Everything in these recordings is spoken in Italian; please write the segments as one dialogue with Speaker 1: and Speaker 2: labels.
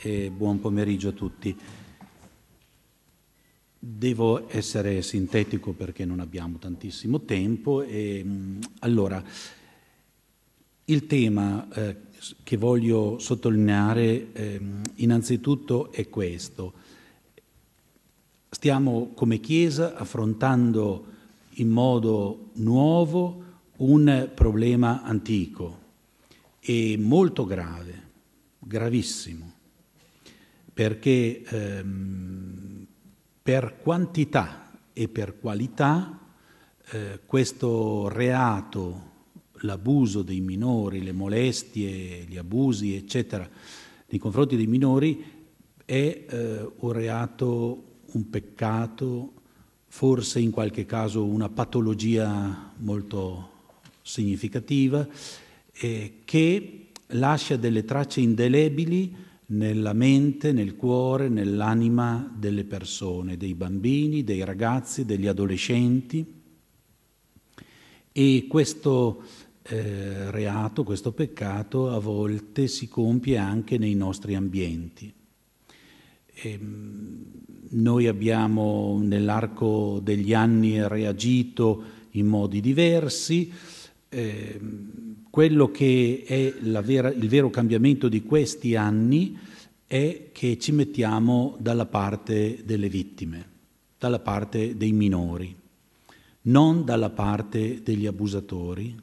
Speaker 1: e buon pomeriggio a tutti. Devo essere sintetico perché non abbiamo tantissimo tempo. E, mm, allora, il tema eh, che voglio sottolineare eh, innanzitutto è questo. Stiamo come Chiesa affrontando in modo nuovo un problema antico e molto grave, gravissimo perché ehm, per quantità e per qualità eh, questo reato, l'abuso dei minori, le molestie, gli abusi, eccetera, nei confronti dei minori è eh, un reato, un peccato, forse in qualche caso una patologia molto significativa, eh, che lascia delle tracce indelebili nella mente, nel cuore, nell'anima delle persone, dei bambini, dei ragazzi, degli adolescenti. E questo eh, reato, questo peccato a volte si compie anche nei nostri ambienti. E, ehm, noi abbiamo nell'arco degli anni reagito in modi diversi, eh, quello che è vera, il vero cambiamento di questi anni è che ci mettiamo dalla parte delle vittime, dalla parte dei minori, non dalla parte degli abusatori,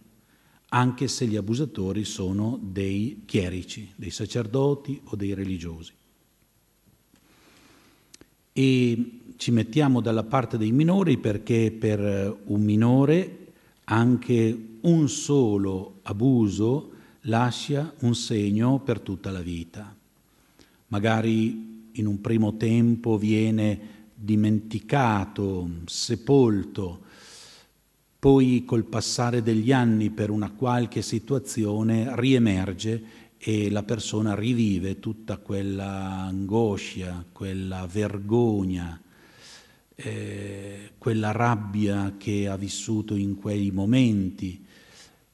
Speaker 1: anche se gli abusatori sono dei chierici, dei sacerdoti o dei religiosi. E ci mettiamo dalla parte dei minori perché per un minore anche un solo abuso lascia un segno per tutta la vita. Magari in un primo tempo viene dimenticato, sepolto, poi col passare degli anni per una qualche situazione riemerge e la persona rivive tutta quella angoscia, quella vergogna, eh, quella rabbia che ha vissuto in quei momenti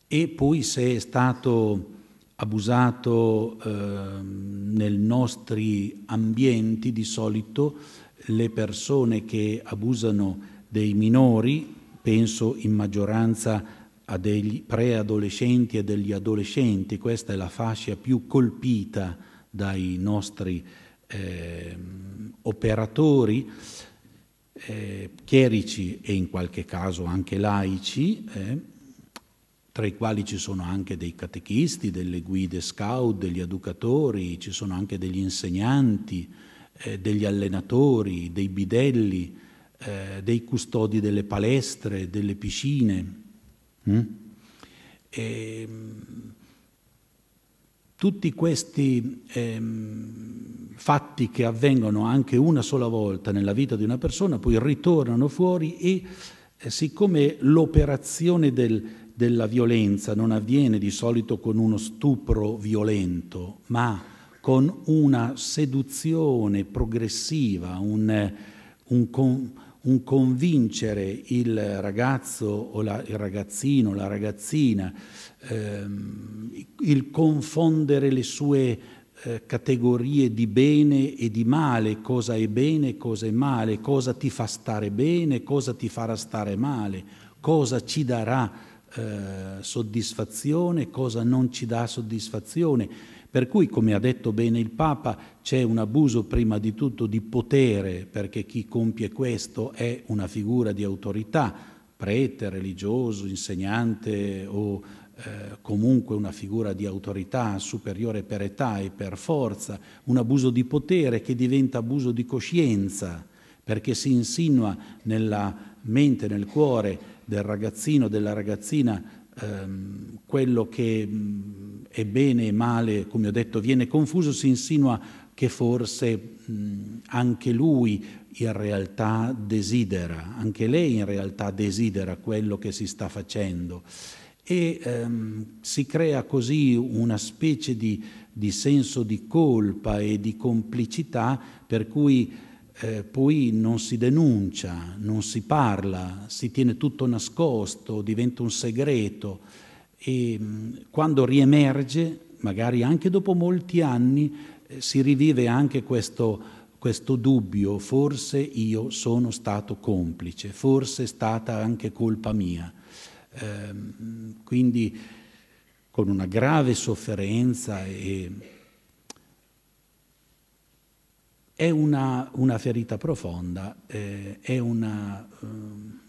Speaker 1: e poi se è stato abusato eh, nei nostri ambienti di solito le persone che abusano dei minori, penso in maggioranza a degli preadolescenti e degli adolescenti, questa è la fascia più colpita dai nostri eh, operatori, eh, chierici e in qualche caso anche laici, eh, tra i quali ci sono anche dei catechisti, delle guide scout, degli educatori, ci sono anche degli insegnanti, eh, degli allenatori, dei bidelli, eh, dei custodi delle palestre, delle piscine. Mm? E, ehm, tutti questi ehm, fatti che avvengono anche una sola volta nella vita di una persona poi ritornano fuori e eh, siccome l'operazione del, della violenza non avviene di solito con uno stupro violento, ma con una seduzione progressiva, un, un, un convincere il ragazzo o la, il ragazzino, la ragazzina, ehm, il confondere le sue eh, categorie di bene e di male, cosa è bene, e cosa è male, cosa ti fa stare bene, cosa ti farà stare male, cosa ci darà eh, soddisfazione, cosa non ci dà soddisfazione per cui, come ha detto bene il Papa, c'è un abuso prima di tutto di potere, perché chi compie questo è una figura di autorità, prete, religioso, insegnante o eh, comunque una figura di autorità superiore per età e per forza, un abuso di potere che diventa abuso di coscienza, perché si insinua nella mente, nel cuore del ragazzino, della ragazzina ehm, quello che mh, è bene e male, come ho detto, viene confuso, si insinua che forse mh, anche lui in realtà desidera, anche lei in realtà desidera quello che si sta facendo. E ehm, si crea così una specie di, di senso di colpa e di complicità per cui eh, poi non si denuncia, non si parla, si tiene tutto nascosto, diventa un segreto e mm, quando riemerge, magari anche dopo molti anni, eh, si rivive anche questo, questo dubbio, forse io sono stato complice, forse è stata anche colpa mia. Eh, quindi con una grave sofferenza e è una, una ferita profonda, eh, è una, um,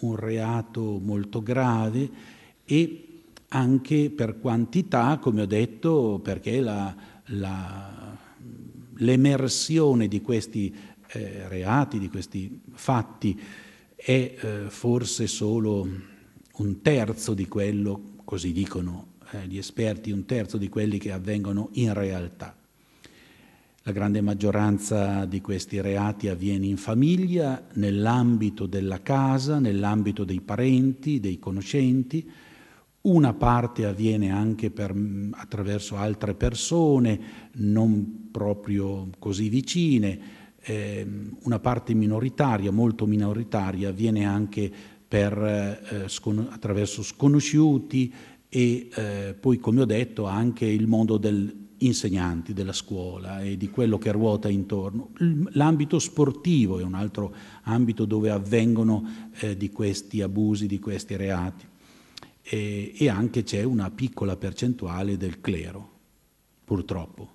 Speaker 1: un reato molto grave e anche per quantità, come ho detto, perché la, la, l'emersione di questi eh, reati, di questi fatti, è eh, forse solo un terzo di quello, così dicono eh, gli esperti, un terzo di quelli che avvengono in realtà. La grande maggioranza di questi reati avviene in famiglia, nell'ambito della casa, nell'ambito dei parenti, dei conoscenti, una parte avviene anche per, mm, attraverso altre persone non proprio così vicine, eh, una parte minoritaria, molto minoritaria, avviene anche per, eh, scon attraverso sconosciuti e eh, poi, come ho detto, anche il mondo del insegnanti della scuola e di quello che ruota intorno. L'ambito sportivo è un altro ambito dove avvengono eh, di questi abusi, di questi reati e, e anche c'è una piccola percentuale del clero, purtroppo,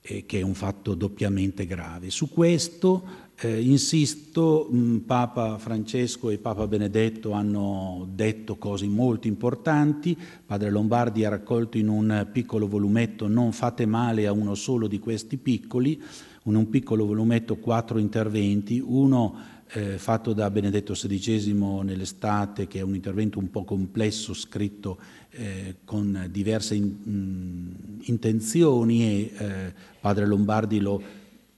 Speaker 1: e che è un fatto doppiamente grave. Su questo eh, insisto, mm, Papa Francesco e Papa Benedetto hanno detto cose molto importanti, Padre Lombardi ha raccolto in un piccolo volumetto Non fate male a uno solo di questi piccoli, in un piccolo volumetto quattro interventi, uno eh, fatto da Benedetto XVI nell'estate, che è un intervento un po' complesso, scritto eh, con diverse in, mh, mm, intenzioni e eh, Padre Lombardi lo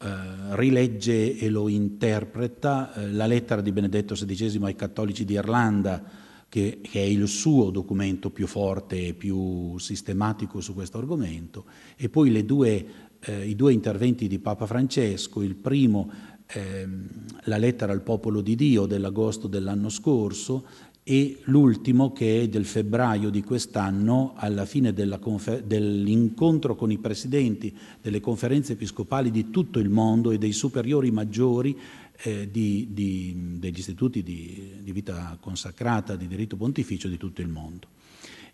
Speaker 1: eh, rilegge e lo interpreta eh, la lettera di Benedetto XVI ai cattolici d'Irlanda, che, che, è il suo documento più forte e più sistematico su questo argomento, e poi due, eh, i due interventi di Papa Francesco, il primo ehm, la lettera al popolo di Dio dell'agosto dell'anno scorso e l'ultimo che è del febbraio di quest'anno, alla fine dell'incontro con i presidenti delle conferenze episcopali di tutto il mondo e dei superiori maggiori eh, di, di, degli istituti di, di vita consacrata, di diritto pontificio di tutto il mondo.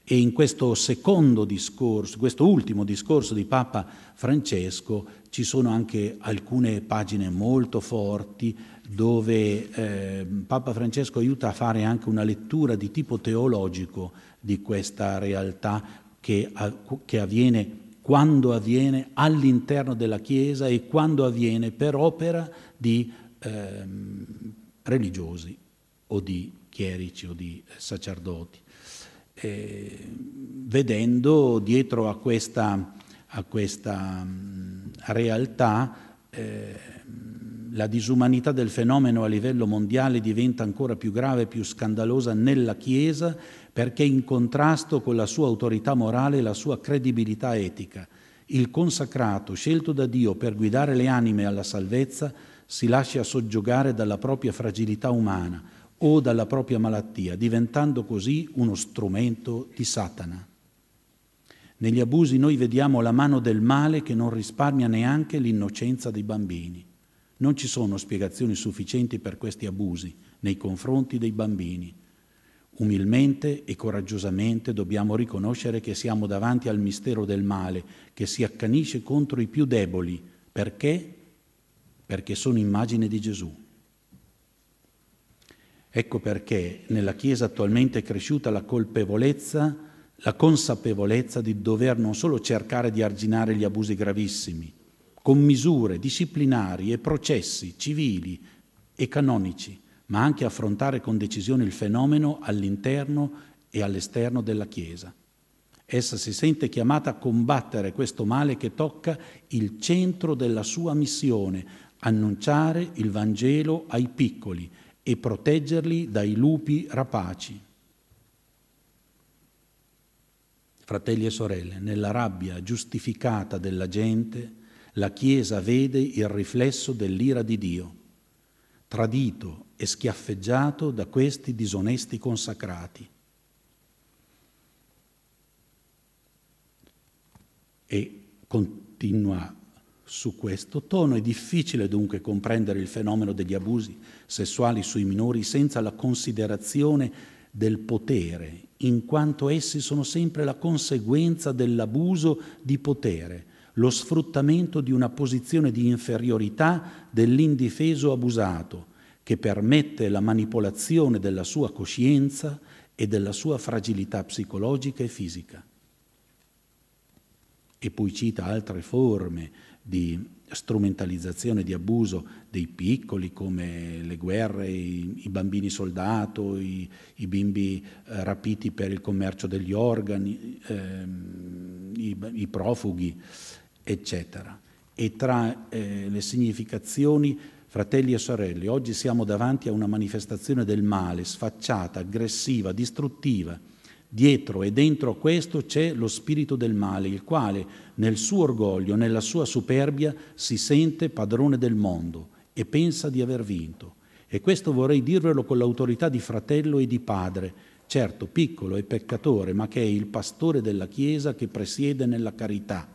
Speaker 1: E in questo secondo discorso, questo ultimo discorso di Papa Francesco, ci sono anche alcune pagine molto forti dove eh, Papa Francesco aiuta a fare anche una lettura di tipo teologico di questa realtà che, che avviene quando avviene all'interno della Chiesa e quando avviene per opera di eh, religiosi o di chierici o di sacerdoti, eh, vedendo dietro a questa, a questa realtà eh, la disumanità del fenomeno a livello mondiale diventa ancora più grave e più scandalosa nella Chiesa perché in contrasto con la sua autorità morale e la sua credibilità etica. Il consacrato, scelto da Dio per guidare le anime alla salvezza, si lascia soggiogare dalla propria fragilità umana o dalla propria malattia, diventando così uno strumento di Satana. Negli abusi noi vediamo la mano del male che non risparmia neanche l'innocenza dei bambini. Non ci sono spiegazioni sufficienti per questi abusi nei confronti dei bambini. Umilmente e coraggiosamente dobbiamo riconoscere che siamo davanti al mistero del male che si accanisce contro i più deboli. Perché? Perché sono immagine di Gesù. Ecco perché nella Chiesa attualmente è cresciuta la colpevolezza, la consapevolezza di dover non solo cercare di arginare gli abusi gravissimi, con misure disciplinari e processi civili e canonici, ma anche affrontare con decisione il fenomeno all'interno e all'esterno della Chiesa. Essa si sente chiamata a combattere questo male che tocca il centro della sua missione, annunciare il Vangelo ai piccoli e proteggerli dai lupi rapaci. Fratelli e sorelle, nella rabbia giustificata della gente, la Chiesa vede il riflesso dell'ira di Dio, tradito e schiaffeggiato da questi disonesti consacrati. E continua su questo tono. È difficile dunque comprendere il fenomeno degli abusi sessuali sui minori senza la considerazione del potere, in quanto essi sono sempre la conseguenza dell'abuso di potere lo sfruttamento di una posizione di inferiorità dell'indifeso abusato, che permette la manipolazione della sua coscienza e della sua fragilità psicologica e fisica. E poi cita altre forme di strumentalizzazione, di abuso dei piccoli come le guerre, i, i bambini soldato, i, i bimbi eh, rapiti per il commercio degli organi, ehm, i, i profughi eccetera. E tra eh, le significazioni, fratelli e sorelle, oggi siamo davanti a una manifestazione del male, sfacciata, aggressiva, distruttiva. Dietro e dentro questo c'è lo spirito del male, il quale nel suo orgoglio, nella sua superbia, si sente padrone del mondo e pensa di aver vinto. E questo vorrei dirvelo con l'autorità di fratello e di padre, certo piccolo e peccatore, ma che è il pastore della Chiesa che presiede nella carità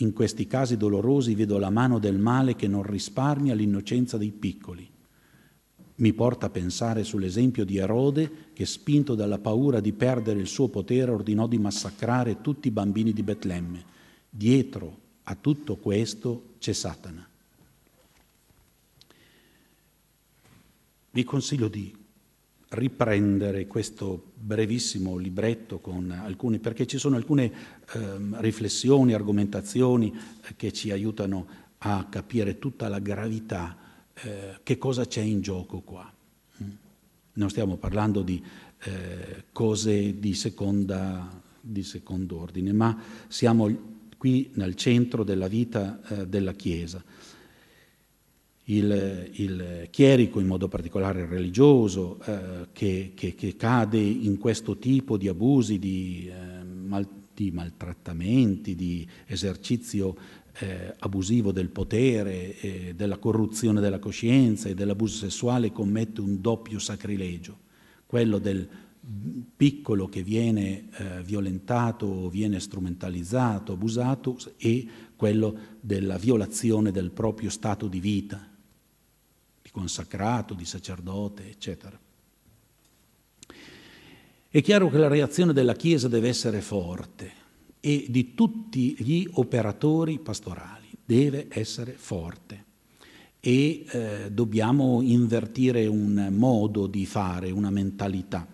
Speaker 1: in questi casi dolorosi vedo la mano del male che non risparmia l'innocenza dei piccoli. Mi porta a pensare sull'esempio di Erode che, spinto dalla paura di perdere il suo potere, ordinò di massacrare tutti i bambini di Betlemme. Dietro a tutto questo c'è Satana. Vi consiglio di riprendere questo brevissimo libretto con alcuni, perché ci sono alcune ehm, riflessioni, argomentazioni eh, che ci aiutano a capire tutta la gravità, eh, che cosa c'è in gioco qua. Mm. Non stiamo parlando di eh, cose di, seconda, di, secondo ordine, ma siamo qui nel centro della vita eh, della Chiesa il, il chierico, in modo particolare il religioso, eh, che, che, che, cade in questo tipo di abusi, di, eh, mal, di maltrattamenti, di esercizio eh, abusivo del potere, eh, della corruzione della coscienza e dell'abuso sessuale commette un doppio sacrilegio, quello del piccolo che viene eh, violentato, viene strumentalizzato, abusato e quello della violazione del proprio stato di vita, consacrato, di sacerdote, eccetera. È chiaro che la reazione della Chiesa deve essere forte e di tutti gli operatori pastorali deve essere forte e eh, dobbiamo invertire un modo di fare, una mentalità.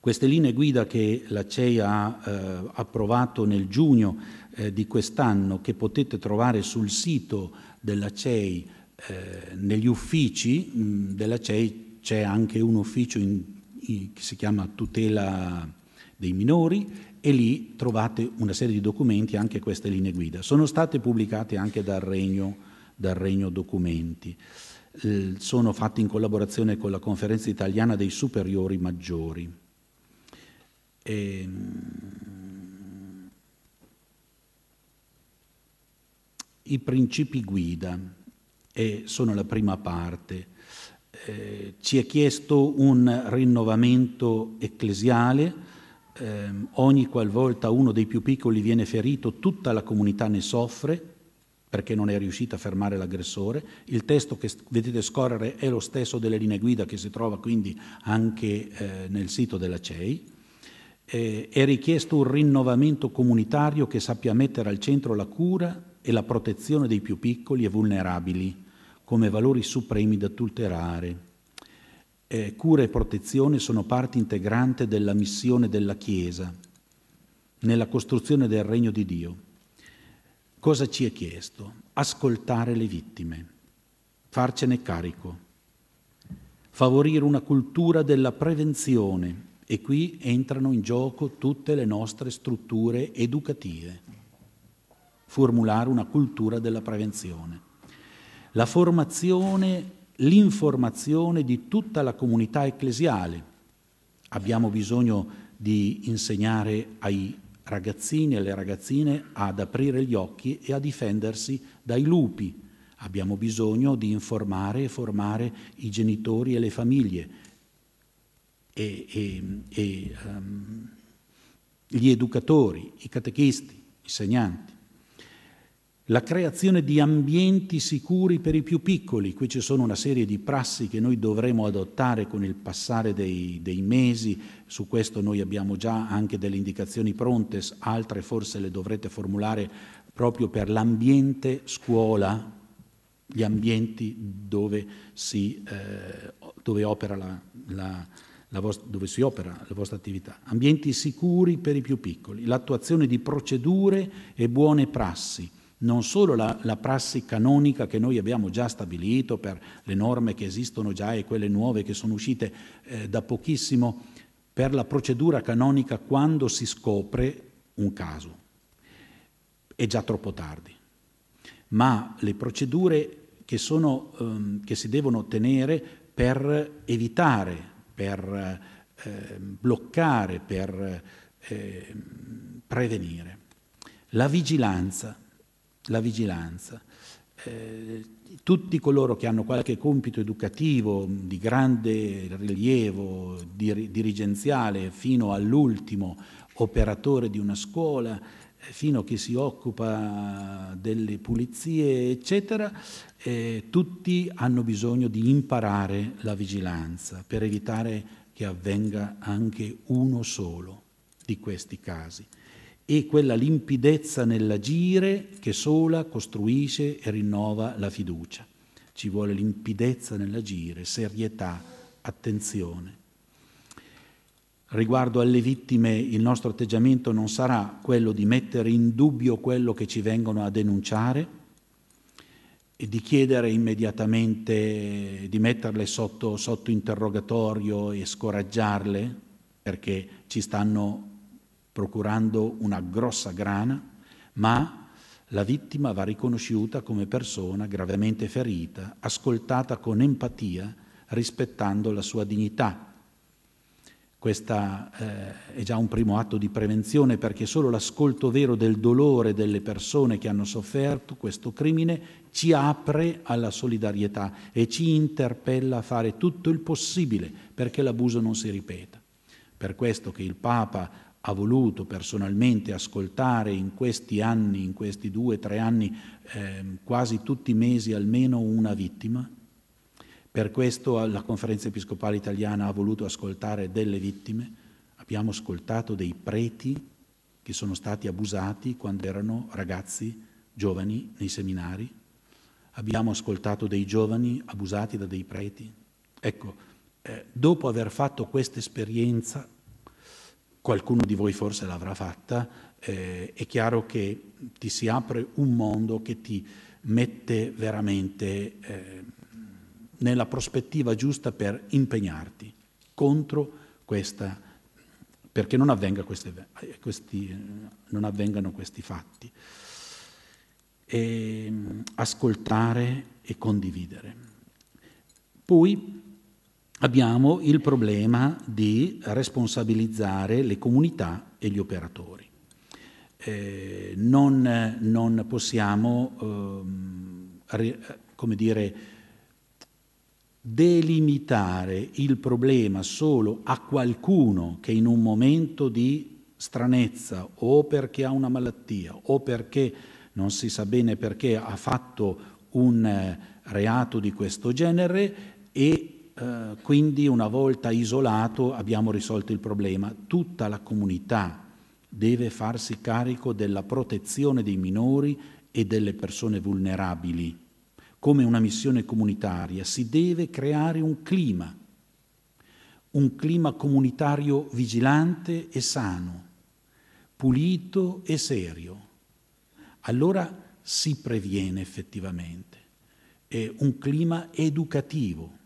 Speaker 1: Queste linee guida che la CEI ha eh, approvato nel giugno eh, di quest'anno, che potete trovare sul sito della CEI eh, negli uffici della CEI c'è anche un ufficio in, in, che si chiama tutela dei minori e lì trovate una serie di documenti, anche queste linee guida. Sono state pubblicate anche dal Regno, dal Regno Documenti. Eh, sono fatte in collaborazione con la Conferenza Italiana dei Superiori Maggiori. E, ehm, I principi guida e sono la prima parte. Eh, ci è chiesto un rinnovamento ecclesiale, eh, ogni qualvolta uno dei più piccoli viene ferito tutta la comunità ne soffre perché non è riuscita a fermare l'aggressore. Il testo che vedete scorrere è lo stesso delle linee guida che si trova quindi anche eh, nel sito della CEI. Eh, è richiesto un rinnovamento comunitario che sappia mettere al centro la cura e la protezione dei più piccoli e vulnerabili come valori supremi da tutelare. Eh, cura e protezione sono parte integrante della missione della Chiesa nella costruzione del regno di Dio. Cosa ci è chiesto? Ascoltare le vittime, farcene carico, favorire una cultura della prevenzione e qui entrano in gioco tutte le nostre strutture educative, formulare una cultura della prevenzione la formazione, l'informazione di tutta la comunità ecclesiale. Abbiamo bisogno di insegnare ai ragazzini e alle ragazzine ad aprire gli occhi e a difendersi dai lupi. Abbiamo bisogno di informare e formare i genitori e le famiglie e, e, e um, gli educatori, i catechisti, insegnanti la creazione di ambienti sicuri per i più piccoli. Qui ci sono una serie di prassi che noi dovremo adottare con il passare dei, dei, mesi, su questo noi abbiamo già anche delle indicazioni pronte, altre forse le dovrete formulare proprio per l'ambiente scuola, gli ambienti dove si, eh, dove opera la, la dove si opera la vostra attività, ambienti sicuri per i più piccoli, l'attuazione di procedure e buone prassi, non solo la, la, prassi canonica che noi abbiamo già stabilito per le norme che esistono già e quelle nuove che sono uscite eh, da pochissimo, per la procedura canonica quando si scopre un caso. È già troppo tardi. Ma le procedure che, sono, ehm, che si devono tenere per evitare, per eh, bloccare, per eh, prevenire. La vigilanza la vigilanza. Eh, tutti coloro che hanno qualche compito educativo di grande rilievo, dir- dirigenziale, fino all'ultimo operatore di una scuola, eh, fino a chi si occupa delle pulizie, eccetera, eh, tutti hanno bisogno di imparare la vigilanza per evitare che avvenga anche uno solo di questi casi e quella limpidezza nell'agire che sola costruisce e rinnova la fiducia. Ci vuole limpidezza nell'agire, serietà, attenzione. Riguardo alle vittime il nostro atteggiamento non sarà quello di mettere in dubbio quello che ci vengono a denunciare e di chiedere immediatamente di metterle sotto, sotto interrogatorio e scoraggiarle perché ci stanno procurando una grossa grana, ma la vittima va riconosciuta come persona gravemente ferita, ascoltata con empatia, rispettando la sua dignità. Questo eh, è già un primo atto di prevenzione perché solo l'ascolto vero del dolore delle persone che hanno sofferto questo crimine ci apre alla solidarietà e ci interpella a fare tutto il possibile perché l'abuso non si ripeta. Per questo che il Papa ha voluto personalmente ascoltare in questi anni, in questi due, tre anni, eh, quasi tutti i mesi almeno una vittima. Per questo la Conferenza Episcopale Italiana ha voluto ascoltare delle vittime. Abbiamo ascoltato dei preti che sono stati abusati quando erano ragazzi giovani nei seminari. Abbiamo ascoltato dei giovani abusati da dei preti. Ecco, eh, dopo aver fatto questa esperienza qualcuno di voi forse l'avrà fatta, eh, è chiaro che ti si apre un mondo che ti mette veramente eh, nella prospettiva giusta per impegnarti contro questa, perché non, avvenga queste, questi, non avvengano questi fatti. E, ehm, ascoltare e condividere. Poi abbiamo il problema di responsabilizzare le comunità e gli operatori. Eh, non, non, possiamo eh, come dire, delimitare il problema solo a qualcuno che in un momento di stranezza o perché ha una malattia o perché non si sa bene perché ha fatto un eh, reato di questo genere e eh, quindi una volta isolato abbiamo risolto il problema. Tutta la comunità deve farsi carico della protezione dei minori e delle persone vulnerabili. Come una missione comunitaria si deve creare un clima, un clima comunitario vigilante e sano, pulito e serio. Allora si previene effettivamente. È un clima educativo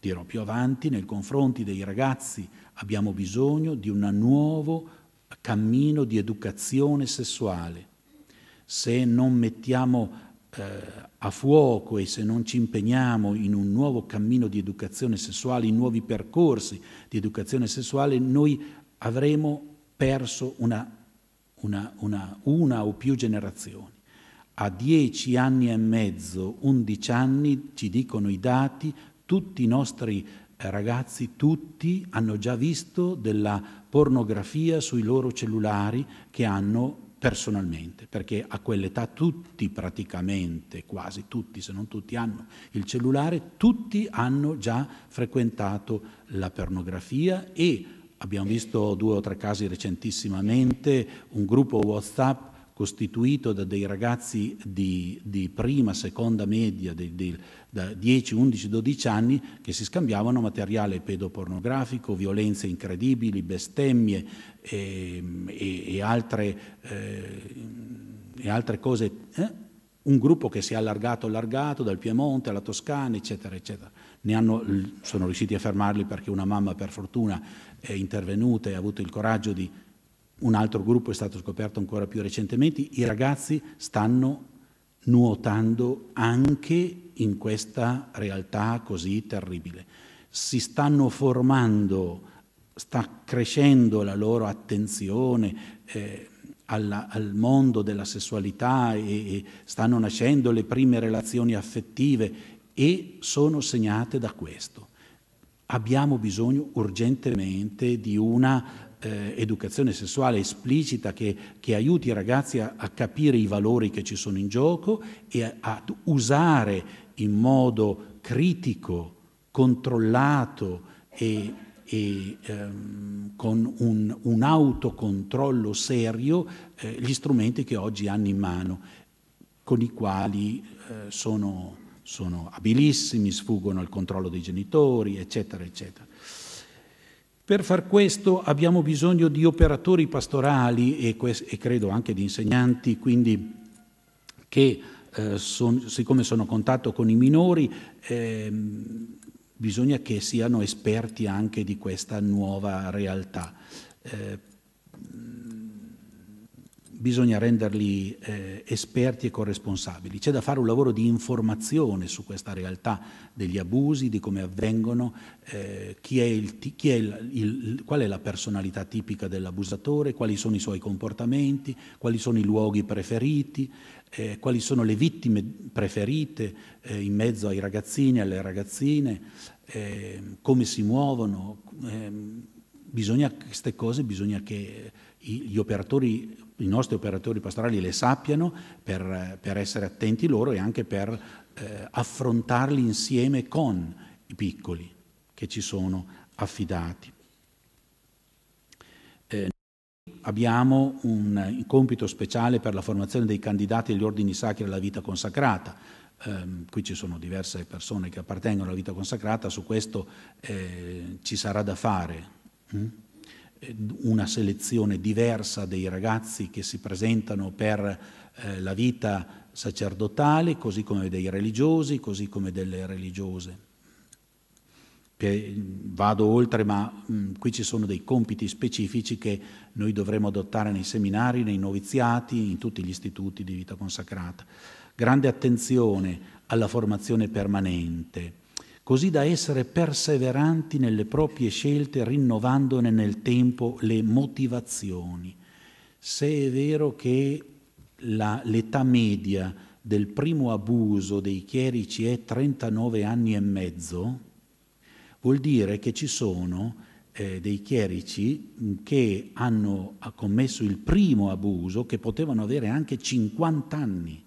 Speaker 1: Dirò più avanti, nei confronti dei ragazzi abbiamo bisogno di un nuovo cammino di educazione sessuale. Se non mettiamo eh, a fuoco e se non ci impegniamo in un nuovo cammino di educazione sessuale, in nuovi percorsi di educazione sessuale, noi avremo perso una, una, una, una o più generazioni a dieci anni e mezzo, undici anni, ci dicono i dati, tutti i nostri eh, ragazzi, tutti hanno già visto della pornografia sui loro cellulari che hanno personalmente, perché a quell'età tutti praticamente, quasi tutti, se non tutti hanno il cellulare, tutti hanno già frequentato la pornografia e abbiamo visto due o tre casi recentissimamente, un gruppo WhatsApp costituito da dei ragazzi di, di prima, seconda media, di, di, da 10, 11, 12 anni, che si scambiavano materiale pedopornografico, violenze incredibili, bestemmie e, ehm, e, e, altre, eh, e altre, cose. Eh? Un gruppo che si è allargato, allargato dal Piemonte alla Toscana, eccetera, eccetera. Hanno, sono riusciti a fermarli perché una mamma, per fortuna, è intervenuta e ha avuto il coraggio di un altro gruppo è stato scoperto ancora più recentemente, i ragazzi stanno nuotando anche in questa realtà così terribile. Si stanno formando, sta crescendo la loro attenzione eh, alla, al mondo della sessualità e, e stanno nascendo le prime relazioni affettive e sono segnate da questo. Abbiamo bisogno urgentemente di una eh, educazione sessuale esplicita che, che aiuti i ragazzi a, a, capire i valori che ci sono in gioco e a, a usare in modo critico, controllato e, e ehm, con un, un, autocontrollo serio eh, gli strumenti che oggi hanno in mano, con i quali eh, sono, sono abilissimi, sfuggono al controllo dei genitori, eccetera, eccetera. Per far questo abbiamo bisogno di operatori pastorali e, e credo anche di insegnanti, quindi che eh, son, siccome sono a contatto con i minori, eh, bisogna che siano esperti anche di questa nuova realtà. Eh, bisogna renderli eh, esperti e corresponsabili. C'è da fare un lavoro di informazione su questa realtà degli abusi, di come avvengono, eh, chi è il, chi è il, il, qual è la personalità tipica dell'abusatore, quali sono i suoi comportamenti, quali sono i luoghi preferiti, eh, quali sono le vittime preferite eh, in mezzo ai ragazzini e alle ragazzine, eh, come si muovono. Ehm, bisogna, queste cose bisogna che gli operatori i nostri operatori pastorali le sappiano per, per essere attenti loro e anche per eh, affrontarli insieme con i piccoli che ci sono affidati. Eh, abbiamo un compito speciale per la formazione dei candidati agli ordini sacri alla vita consacrata. Um, qui ci sono diverse persone che appartengono alla vita consacrata, su questo eh, ci sarà da fare. Mm? una selezione diversa dei ragazzi che si presentano per eh, la vita sacerdotale, così come dei religiosi, così come delle religiose. Vado oltre, ma qui ci sono dei compiti specifici che noi dovremo adottare nei seminari, nei noviziati, in tutti gli istituti di vita consacrata. Grande attenzione alla formazione permanente così da essere perseveranti nelle proprie scelte, rinnovandone nel tempo le motivazioni. Se è vero che la, l'età media del primo abuso dei chierici è 39 anni e mezzo, vuol dire che ci sono eh, dei chierici che hanno commesso il primo abuso che potevano avere anche 50 anni,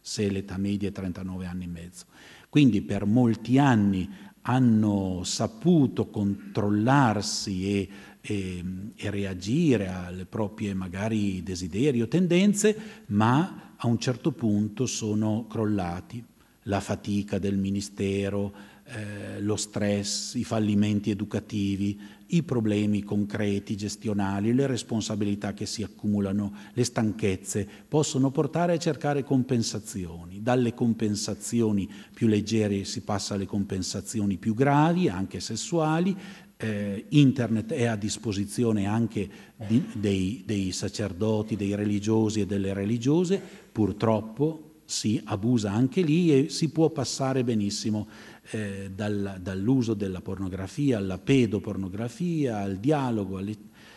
Speaker 1: se l'età media è 39 anni e mezzo. Quindi per molti anni hanno saputo controllarsi e, e, e reagire alle proprie magari desideri o tendenze, ma a un certo punto sono crollati. La fatica del ministero, eh, lo stress, i fallimenti educativi, i problemi concreti, gestionali, le responsabilità che si accumulano, le stanchezze, possono portare a cercare compensazioni. Dalle compensazioni più leggere si passa alle compensazioni più gravi, anche sessuali. Eh, Internet è a disposizione anche di, dei, dei sacerdoti, dei religiosi e delle religiose, purtroppo si abusa anche lì e si può passare benissimo eh, dal, dall'uso della pornografia alla pedopornografia, al dialogo, alle,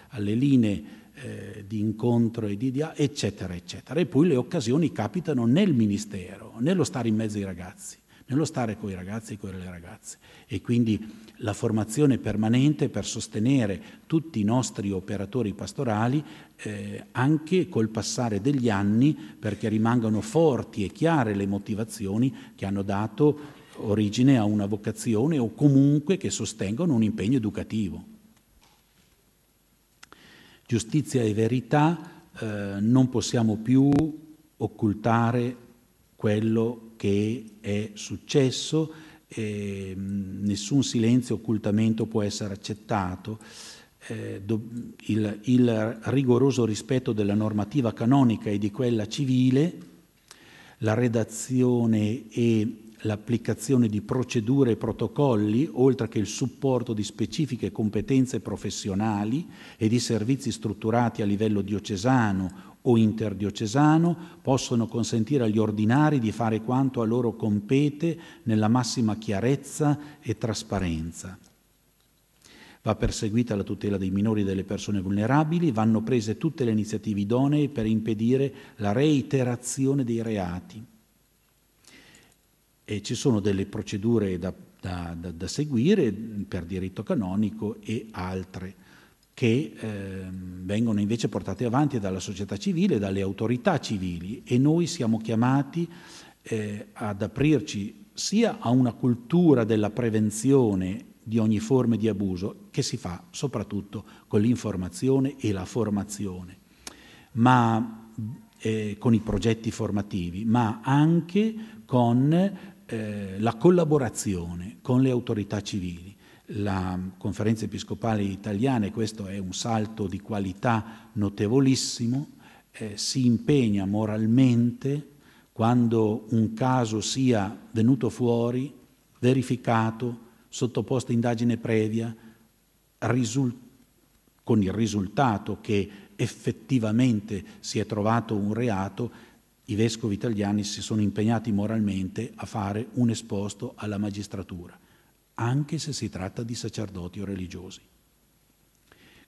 Speaker 1: alle linee eh, di incontro e di dialogo, eccetera, eccetera. E poi le occasioni capitano nel ministero, nello stare in mezzo ai ragazzi, nello stare con i ragazzi e con le ragazze. E quindi la formazione permanente per sostenere tutti i nostri operatori pastorali eh, anche col passare degli anni perché rimangano forti e chiare le motivazioni che hanno dato origine a una vocazione o comunque che sostengono un impegno educativo. Giustizia e verità eh, non possiamo più occultare quello che è successo, eh, nessun silenzio occultamento può essere accettato. Eh, il, il rigoroso rispetto della normativa canonica e di quella civile, la redazione e l'applicazione di procedure e protocolli, oltre che il supporto di specifiche competenze professionali e di servizi strutturati a livello diocesano o interdiocesano, possono consentire agli ordinari di fare quanto a loro compete nella massima chiarezza e trasparenza. Va perseguita la tutela dei minori e delle persone vulnerabili, vanno prese tutte le iniziative idonee per impedire la reiterazione dei reati e ci sono delle procedure da, da, da, da seguire per diritto canonico e altre che eh, vengono invece portate avanti dalla società civile, dalle autorità civili e noi siamo chiamati eh, ad aprirci sia a una cultura della prevenzione di ogni forma di abuso che si fa soprattutto con l'informazione e la formazione, ma eh, con i progetti formativi, ma anche con eh, la collaborazione con le autorità civili. La conferenza episcopale italiana, e questo è un salto di qualità notevolissimo, eh, si impegna moralmente quando un caso sia venuto fuori, verificato, sottoposto a indagine previa, risul- con il risultato che effettivamente si è trovato un reato, i vescovi italiani si sono impegnati moralmente a fare un esposto alla magistratura, anche se si tratta di sacerdoti o religiosi.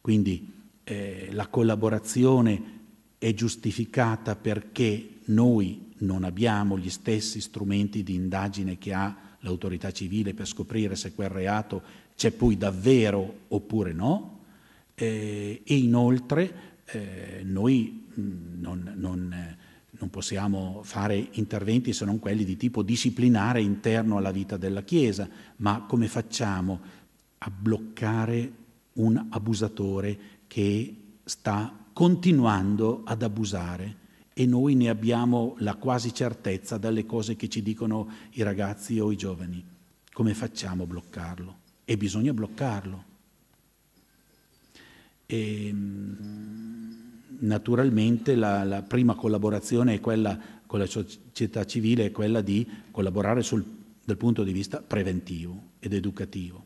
Speaker 1: Quindi eh, la collaborazione è giustificata perché noi non abbiamo gli stessi strumenti di indagine che ha l'autorità civile per scoprire se quel reato c'è poi davvero oppure no, eh, e inoltre eh, noi mm, non, non eh, non possiamo fare interventi se non quelli di tipo disciplinare interno alla vita della Chiesa, ma come facciamo a bloccare un abusatore che sta continuando ad abusare e noi ne abbiamo la quasi certezza dalle cose che ci dicono i ragazzi o i giovani. Come facciamo a bloccarlo? E bisogna bloccarlo. E, ehm, naturalmente la, la prima collaborazione è quella con la società civile, è quella di collaborare sul, dal punto di vista preventivo ed educativo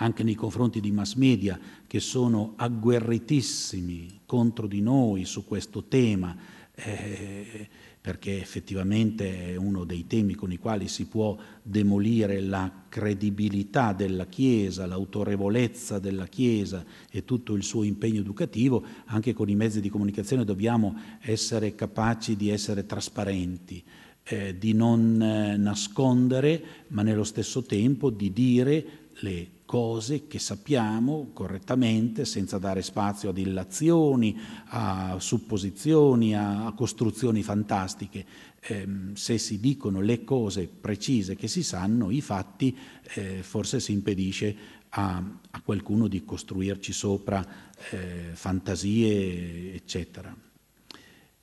Speaker 1: anche nei confronti di mass media che sono agguerritissimi contro di noi su questo tema. Eh, perché effettivamente è uno dei temi con i quali si può demolire la credibilità della Chiesa, l'autorevolezza della Chiesa e tutto il suo impegno educativo, anche con i mezzi di comunicazione dobbiamo essere capaci di essere trasparenti, eh, di non eh, nascondere, ma nello stesso tempo di dire le cose che sappiamo correttamente, senza dare spazio ad illazioni, a supposizioni, a costruzioni fantastiche. Ehm, se si dicono le cose precise che si sanno, i fatti, eh, forse si impedisce a, qualcuno di costruirci sopra eh, fantasie, eccetera.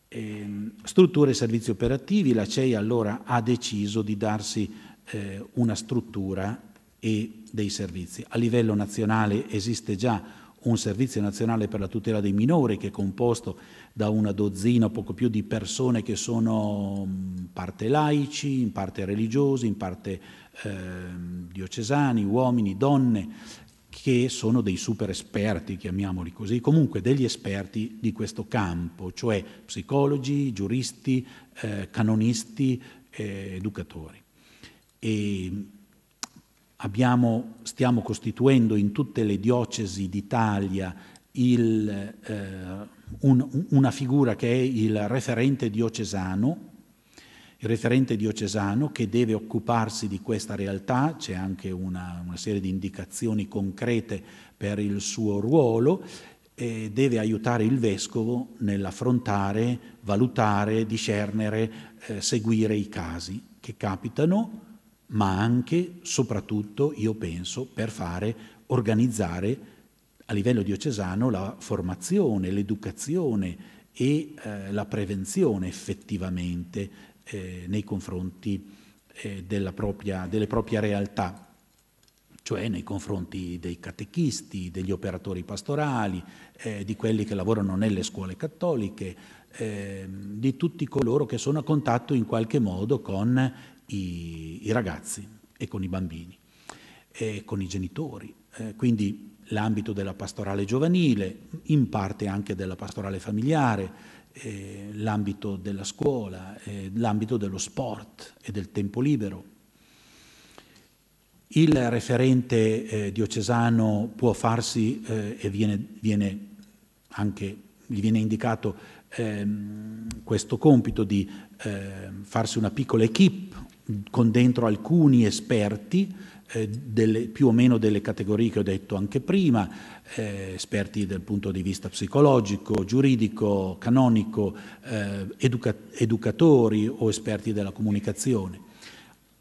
Speaker 1: Ehm, strutture e servizi operativi, la CEI allora ha deciso di darsi eh, una struttura e dei servizi. A livello nazionale esiste già un servizio nazionale per la tutela dei minori che è composto da una dozzina o poco più di persone che sono mm, in parte laici, in parte religiosi, in parte eh, diocesani, uomini, donne, che sono dei super esperti, chiamiamoli così, comunque degli esperti di questo campo, cioè psicologi, giuristi, eh, canonisti, eh, educatori. E Abbiamo, stiamo costituendo in tutte le diocesi d'Italia il, eh, un, una figura che è il referente diocesano, il referente diocesano che deve occuparsi di questa realtà, c'è anche una, una, serie di indicazioni concrete per il suo ruolo, e deve aiutare il vescovo nell'affrontare, valutare, discernere, eh, seguire i casi che capitano ma anche, soprattutto, io penso, per fare, organizzare a livello diocesano la formazione, l'educazione e eh, la prevenzione effettivamente eh, nei confronti eh, propria, delle proprie realtà, cioè nei confronti dei catechisti, degli operatori pastorali, eh, di quelli che lavorano nelle scuole cattoliche, ehm, di tutti coloro che sono a contatto in qualche modo con i, i ragazzi e con i bambini, e con i genitori. Eh, quindi l'ambito della pastorale giovanile, in parte anche della pastorale familiare, eh, l'ambito della scuola, eh, l'ambito dello sport e del tempo libero. Il referente eh, diocesano può farsi eh, e viene, viene anche, gli viene indicato ehm, questo compito di eh, farsi una piccola equip con dentro alcuni esperti eh, delle, più o meno delle categorie che ho detto anche prima, eh, esperti dal punto di vista psicologico, giuridico, canonico, eh, educa educatori o esperti della comunicazione.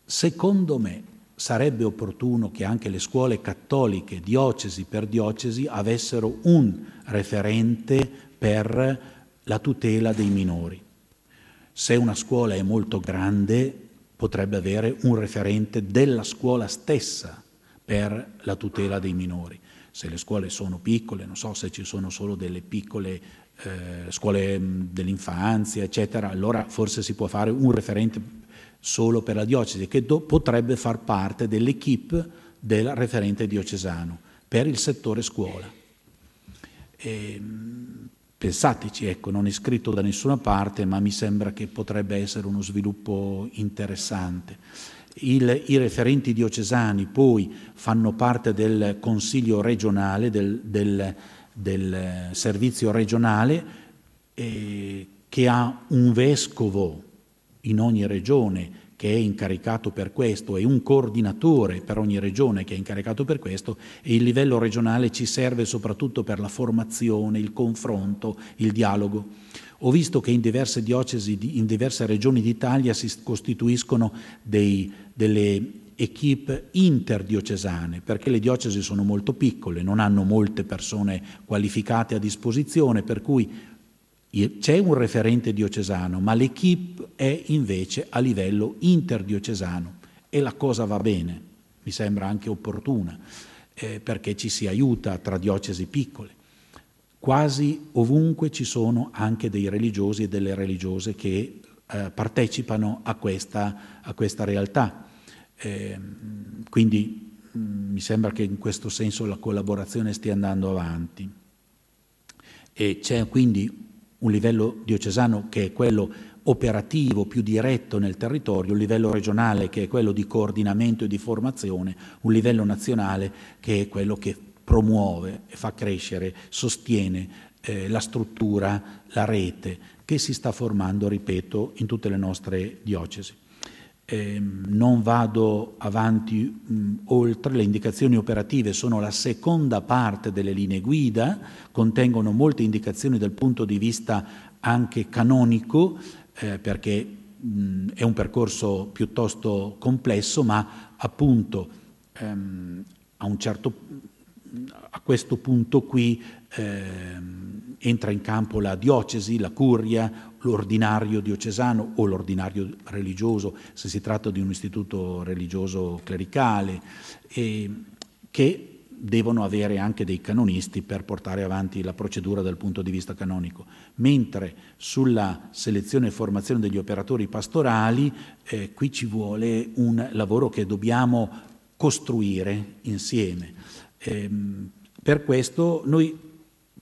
Speaker 1: Secondo me sarebbe opportuno che anche le scuole cattoliche, diocesi per diocesi, avessero un referente per la tutela dei minori. Se una scuola è molto grande potrebbe avere un referente della scuola stessa per la tutela dei minori. Se le scuole sono piccole, non so se ci sono solo delle piccole eh, scuole mm, dell'infanzia, eccetera, allora forse si può fare un referente solo per la diocesi che potrebbe far parte dell'equipe del referente diocesano per il settore scuola. E, ehm, Pensateci, ecco, non è scritto da nessuna parte, ma mi sembra che potrebbe essere uno sviluppo interessante. Il, I referenti diocesani poi fanno parte del Consiglio regionale, del, del, del servizio regionale, eh, che ha un vescovo in ogni regione, che è incaricato per questo e un coordinatore per ogni regione che è incaricato per questo e il livello regionale ci serve soprattutto per la formazione, il confronto, il dialogo. Ho visto che in diverse diocesi, in diverse regioni d'Italia si costituiscono dei, delle equip interdiocesane, perché le diocesi sono molto piccole, non hanno molte persone qualificate a disposizione, per cui c'è un referente diocesano, ma l'equipe è invece a livello interdiocesano e la cosa va bene, mi sembra anche opportuna, eh, perché ci si aiuta tra diocesi piccole. Quasi ovunque ci sono anche dei religiosi e delle religiose che eh, partecipano a questa, a questa realtà. Eh, quindi mh, mm, mi sembra che in questo senso la collaborazione stia andando avanti. E c'è quindi un livello diocesano che è quello operativo più diretto nel territorio, un livello regionale che è quello di coordinamento e di formazione, un livello nazionale che è quello che promuove, fa crescere, sostiene eh, la struttura, la rete che si sta formando, ripeto, in tutte le nostre diocesi eh, non vado avanti mh, oltre, le indicazioni operative sono la seconda parte delle linee guida, contengono molte indicazioni dal punto di vista anche canonico, eh, perché mh, è un percorso piuttosto complesso, ma appunto ehm, a, certo, a questo punto qui ehm, entra in campo la diocesi, la curia, l'ordinario diocesano o l'ordinario religioso, se si tratta di un istituto religioso clericale, eh, che devono avere anche dei canonisti per portare avanti la procedura dal punto di vista canonico, mentre sulla selezione e formazione degli operatori pastorali eh, qui ci vuole un lavoro che dobbiamo costruire insieme. Eh, per questo noi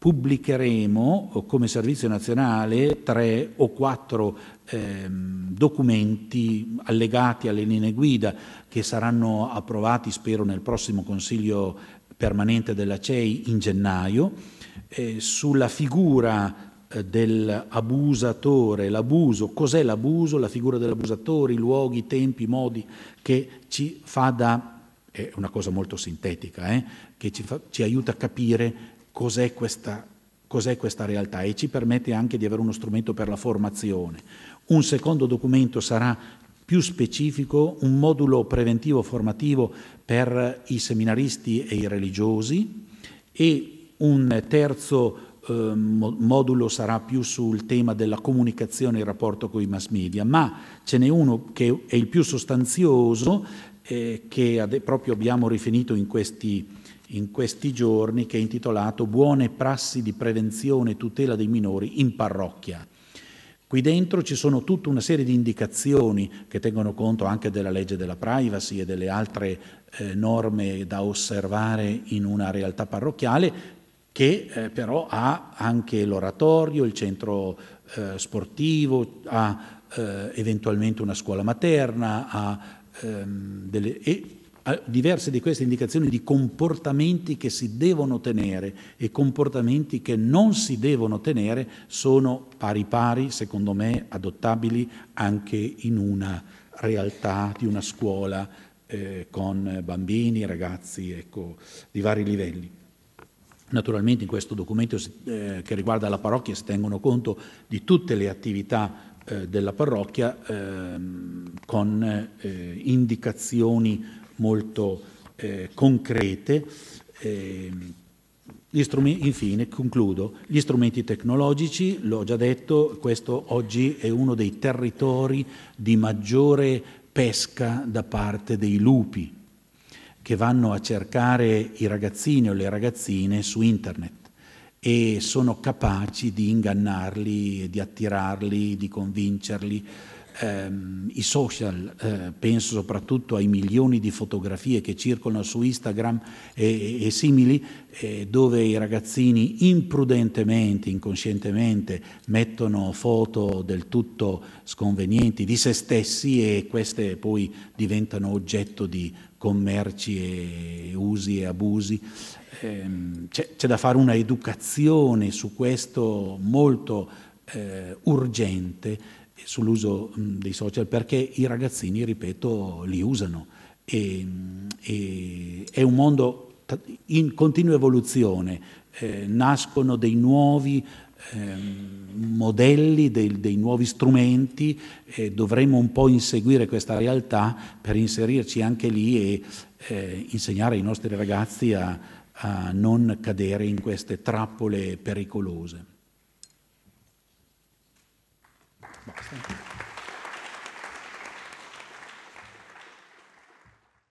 Speaker 1: pubblicheremo eh, come servizio nazionale tre o quattro eh, documenti allegati alle linee guida che saranno approvati, spero, nel prossimo Consiglio permanente della CEI in gennaio, eh, sulla figura eh, dell'abusatore, l'abuso, cos'è l'abuso, la figura dell'abusatore, i luoghi, i tempi, i modi che ci fa da, è una cosa molto sintetica, eh, che ci, fa, ci aiuta a capire cos'è questa, cos'è questa realtà e ci permette anche di avere uno strumento per la formazione. Un secondo documento sarà più specifico, un modulo preventivo formativo per i seminaristi e i religiosi e un terzo eh, modulo sarà più sul tema della comunicazione e il rapporto con i mass media, ma ce n'è uno che è il più sostanzioso eh, che proprio abbiamo rifinito in questi in questi giorni che è intitolato Buone prassi di prevenzione e tutela dei minori in parrocchia. Qui dentro ci sono tutta una serie di indicazioni che tengono conto anche della legge della privacy e delle altre eh, norme da osservare in una realtà parrocchiale che eh, però ha anche l'oratorio, il centro eh, sportivo, ha eh, eventualmente una scuola materna, ha, ehm, delle, e diverse di queste indicazioni di comportamenti che si devono tenere e comportamenti che non si devono tenere sono pari pari, secondo me, adottabili anche in una realtà di una scuola eh, con bambini, ragazzi ecco, di vari livelli. Naturalmente in questo documento eh, che riguarda la parrocchia si tengono conto di tutte le attività eh, della parrocchia ehm, con eh, indicazioni molto eh, concrete. Eh, infine, concludo, gli strumenti tecnologici, l'ho già detto, questo oggi è uno dei territori di maggiore pesca da parte dei lupi che vanno a cercare i ragazzini o le ragazzine su internet e sono capaci di ingannarli, di attirarli, di convincerli ehm, i social, eh, penso soprattutto ai milioni di fotografie che circolano su Instagram e, e, simili, eh, dove i ragazzini imprudentemente, inconscientemente mettono foto del tutto sconvenienti di se stessi e queste poi diventano oggetto di commerci e usi e abusi. Eh, c'è, da fare una educazione su questo molto eh, urgente sull'uso mm, dei social perché i ragazzini, ripeto, li usano. E, mm, e, è un mondo in continua evoluzione, eh, nascono dei nuovi eh, modelli, dei, dei, nuovi strumenti, eh, dovremo un po' inseguire questa realtà per inserirci anche lì e eh, insegnare ai nostri ragazzi a, a non cadere in queste trappole pericolose. 马上就来